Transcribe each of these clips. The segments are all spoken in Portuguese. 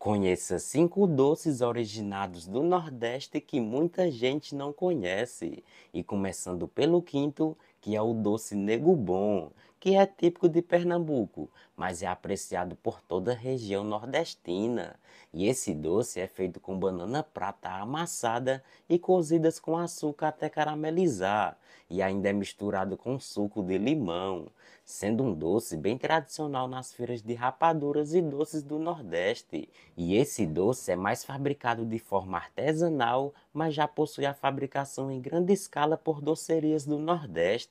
Conheça cinco doces originados do Nordeste que muita gente não conhece. E começando pelo quinto, que é o doce nego bom, que é típico de Pernambuco, mas é apreciado por toda a região nordestina. E esse doce é feito com banana prata amassada e cozidas com açúcar até caramelizar, e ainda é misturado com suco de limão, sendo um doce bem tradicional nas feiras de rapaduras e doces do Nordeste. E esse doce é mais fabricado de forma artesanal, mas já possui a fabricação em grande escala por docerias do Nordeste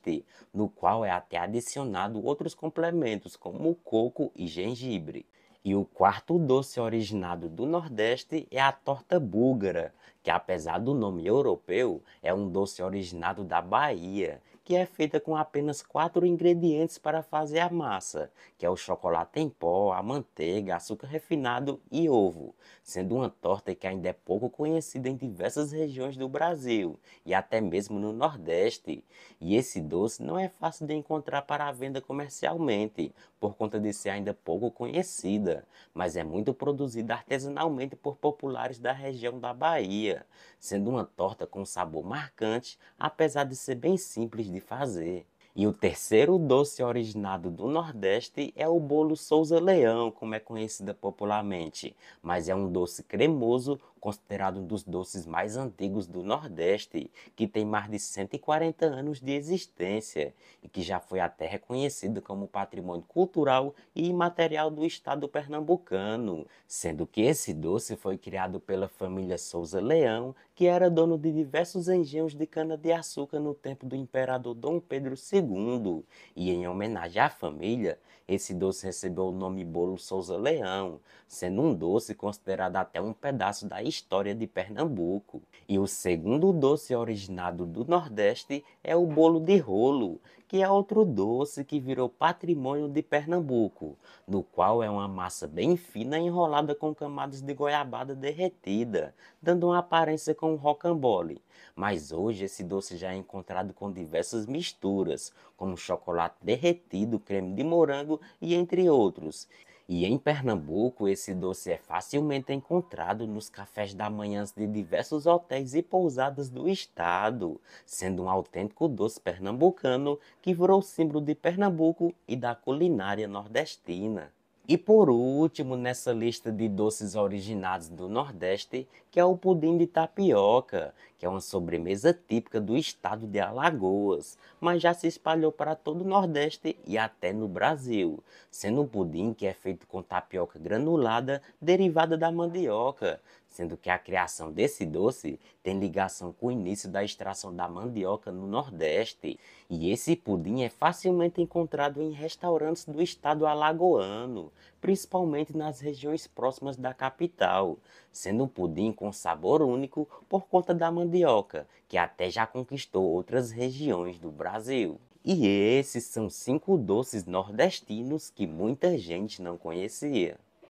no qual é até adicionado outros complementos como coco e gengibre. E o quarto doce originado do Nordeste é a torta búlgara, que apesar do nome europeu, é um doce originado da Bahia, que é feita com apenas quatro ingredientes para fazer a massa, que é o chocolate em pó, a manteiga, açúcar refinado e ovo, sendo uma torta que ainda é pouco conhecida em diversas regiões do Brasil e até mesmo no Nordeste. E esse doce não é fácil de encontrar para a venda comercialmente, por conta de ser ainda pouco conhecida mas é muito produzida artesanalmente por populares da região da Bahia, sendo uma torta com sabor marcante, apesar de ser bem simples de fazer. E o terceiro doce originado do Nordeste é o bolo Souza Leão, como é conhecida popularmente, mas é um doce cremoso considerado um dos doces mais antigos do Nordeste, que tem mais de 140 anos de existência e que já foi até reconhecido como patrimônio cultural e imaterial do estado pernambucano, sendo que esse doce foi criado pela família Souza Leão, que era dono de diversos engenhos de cana-de-açúcar no tempo do imperador Dom Pedro II e em homenagem à família, esse doce recebeu o nome Bolo Souza Leão, sendo um doce considerado até um pedaço da história de Pernambuco. E o segundo doce originado do Nordeste é o bolo de rolo, que é outro doce que virou patrimônio de Pernambuco, no qual é uma massa bem fina enrolada com camadas de goiabada derretida, dando uma aparência com um rocambole. Mas hoje esse doce já é encontrado com diversas misturas, como chocolate derretido, creme de morango e entre outros. E em Pernambuco, esse doce é facilmente encontrado nos cafés da manhã de diversos hotéis e pousadas do estado, sendo um autêntico doce pernambucano que virou símbolo de Pernambuco e da culinária nordestina. E por último, nessa lista de doces originados do Nordeste, que é o pudim de tapioca, que é uma sobremesa típica do estado de Alagoas, mas já se espalhou para todo o Nordeste e até no Brasil, sendo um pudim que é feito com tapioca granulada derivada da mandioca, sendo que a criação desse doce tem ligação com o início da extração da mandioca no Nordeste. E esse pudim é facilmente encontrado em restaurantes do estado alagoano, principalmente nas regiões próximas da capital, sendo um pudim com sabor único por conta da mandioca, que até já conquistou outras regiões do Brasil. E esses são cinco doces nordestinos que muita gente não conhecia.